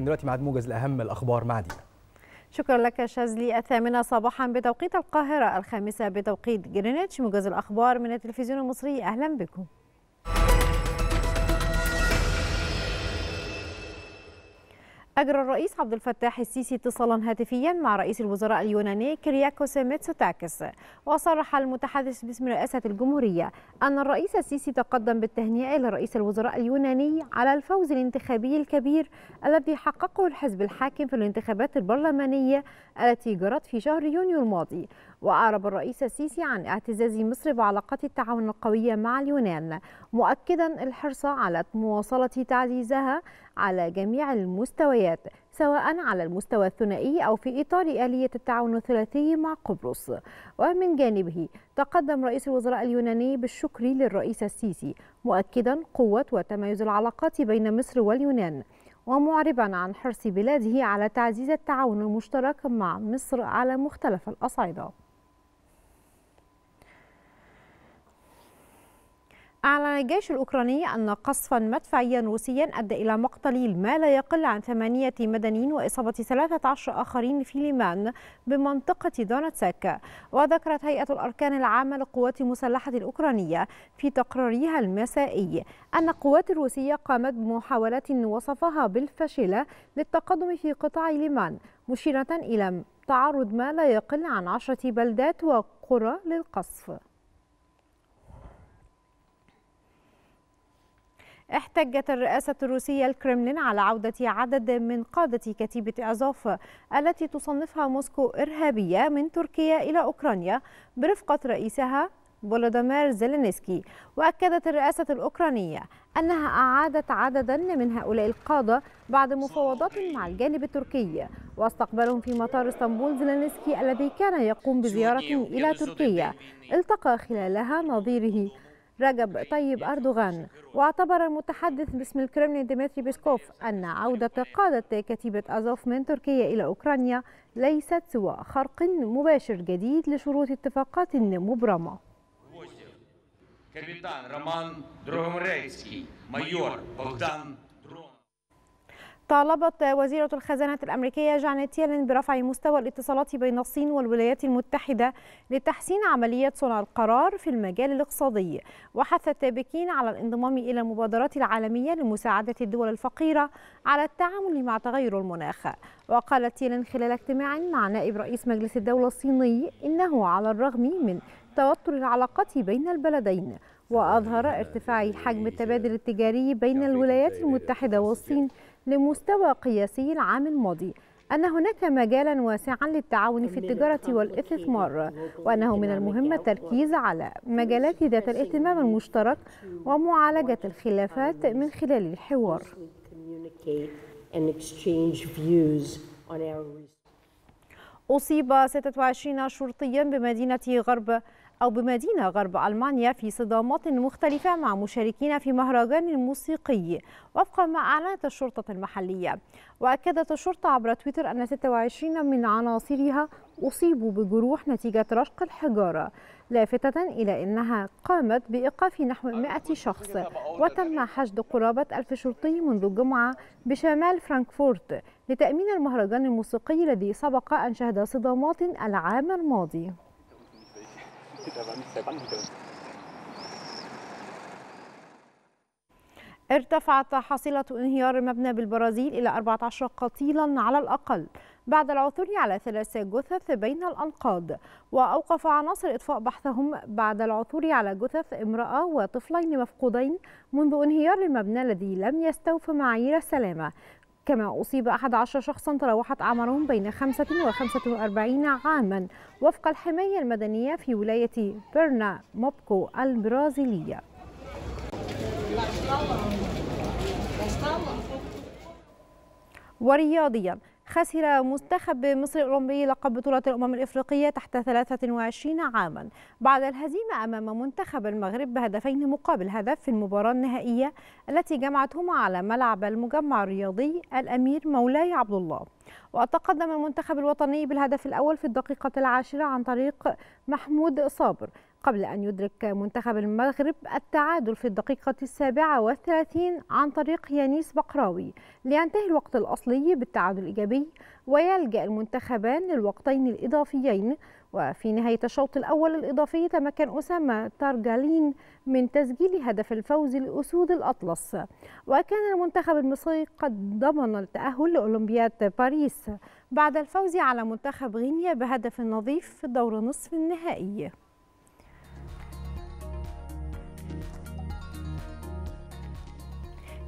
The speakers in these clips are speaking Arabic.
دلوقتي معاد موجز لاهم الاخبار مع دينا شكرا لك شاذلي الثامنة صباحا بتوقيت القاهرة الخامسة بتوقيت جرينتش موجز الأخبار من التلفزيون المصري أهلا بكم أجرى الرئيس عبد الفتاح السيسي اتصالا هاتفيا مع رئيس الوزراء اليوناني كرياكوس ميتسوتاكس وصرح المتحدث باسم رئاسة الجمهورية أن الرئيس السيسي تقدم بالتهنئة لرئيس الوزراء اليوناني على الفوز الانتخابي الكبير الذي حققه الحزب الحاكم في الانتخابات البرلمانية التي جرت في شهر يونيو الماضي وأعرب الرئيس السيسي عن اعتزاز مصر بعلاقات التعاون القوية مع اليونان مؤكدا الحرص على مواصلة تعزيزها على جميع المستويات المباريات سواء على المستوى الثنائي أو في إطار آلية التعاون الثلاثي مع قبرص ومن جانبه تقدم رئيس الوزراء اليوناني بالشكر للرئيس السيسي مؤكدا قوة وتميز العلاقات بين مصر واليونان ومعربا عن حرص بلاده على تعزيز التعاون المشترك مع مصر على مختلف الأصعدة أعلن الجيش الأوكراني أن قصفا مدفعيا روسيا أدى إلى مقتل ما لا يقل عن ثمانية مدنيين وإصابة 13 آخرين في ليمان بمنطقة دونتسك وذكرت هيئة الأركان العامة للقوات المسلحة الأوكرانية في تقريرها المسائي أن القوات الروسية قامت بمحاولات وصفها بالفاشلة للتقدم في قطاع ليمان مشيرة إلى تعرض ما لا يقل عن عشرة بلدات وقرى للقصف احتجت الرئاسة الروسية الكرملين على عودة عدد من قادة كتيبة أزوف التي تصنفها موسكو إرهابية من تركيا إلى أوكرانيا برفقة رئيسها فولودمير زيلينسكي وأكدت الرئاسة الأوكرانية أنها أعادت عددا من هؤلاء القادة بعد مفاوضات مع الجانب التركي واستقبلهم في مطار اسطنبول زيلينسكي الذي كان يقوم بزيارة إلى تركيا التقى خلالها نظيره رجب طيب أردوغان واعتبر المتحدث باسم الكرملين ديمتري بيسكوف أن عودة قادة كتيبة أزوف من تركيا إلى أوكرانيا ليست سوى خرق مباشر جديد لشروط اتفاقات مبرمة طالبت وزيرة الخزانة الأمريكية جانيت يلين برفع مستوى الاتصالات بين الصين والولايات المتحدة لتحسين عملية صنع القرار في المجال الاقتصادي وحثت بكين على الانضمام إلى المبادرات العالمية لمساعدة الدول الفقيرة على التعامل مع تغير المناخ وقالت يلين خلال اجتماع مع نائب رئيس مجلس الدولة الصيني إنه على الرغم من توتر العلاقات بين البلدين وأظهر ارتفاع حجم التبادل التجاري بين الولايات المتحدة والصين لمستوى قياسي العام الماضي أن هناك مجالا واسعا للتعاون في التجارة والاستثمار وأنه من المهم التركيز على مجالات ذات الاهتمام المشترك ومعالجة الخلافات من خلال الحوار أصيب 26 شرطيا بمدينة غرب أو بمدينة غرب ألمانيا في صدامات مختلفة مع مشاركين في مهرجان موسيقي وفق ما أعلنت الشرطة المحلية وأكدت الشرطة عبر تويتر أن 26 من عناصرها أصيبوا بجروح نتيجة رشق الحجارة لافتة إلى أنها قامت بإيقاف نحو 100 شخص وتم حشد قرابة ألف شرطي منذ الجمعة بشمال فرانكفورت لتأمين المهرجان الموسيقي الذي سبق أن شهد صدامات العام الماضي ارتفعت حصيلة انهيار المبنى بالبرازيل إلى 14 قتيلا على الأقل بعد العثور على ثلاث جثث بين الأنقاض وأوقف عناصر إطفاء بحثهم بعد العثور على جثث امرأة وطفلين مفقودين منذ انهيار المبنى الذي لم يستوف معايير السلامة كما أصيب أحد عشر شخصا تراوحت أعمارهم بين 45 و45 عاما وفق الحماية المدنية في ولاية بيرنا موبكو البرازيلية ورياضيا خسر منتخب مصر الأولمبي لقب بطولة الأمم الإفريقية تحت 23 عاما بعد الهزيمة أمام منتخب المغرب بهدفين مقابل هدف في المباراة النهائية التي جمعتهما على ملعب المجمع الرياضي الأمير مولاي عبد الله وتقدم المنتخب الوطني بالهدف الأول في الدقيقة العاشرة عن طريق محمود صابر قبل أن يدرك منتخب المغرب التعادل في الدقيقة السابعة والثلاثين عن طريق يانيس بقراوي لينتهي الوقت الأصلي بالتعادل الإيجابي ويلجأ المنتخبان للوقتين الإضافيين وفي نهاية الشوط الأول الإضافي تمكن أسامة تارجالين من تسجيل هدف الفوز لأسود الأطلس وكان المنتخب المصري قد ضمن التأهل لأولمبياد باريس بعد الفوز على منتخب غينيا بهدف نظيف في دور نصف النهائي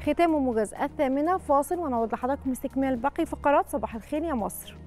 ختام الموجز الثامنه فاصل ونعود لحضراتكم استكمال باقي فقرات صباح الخير يا مصر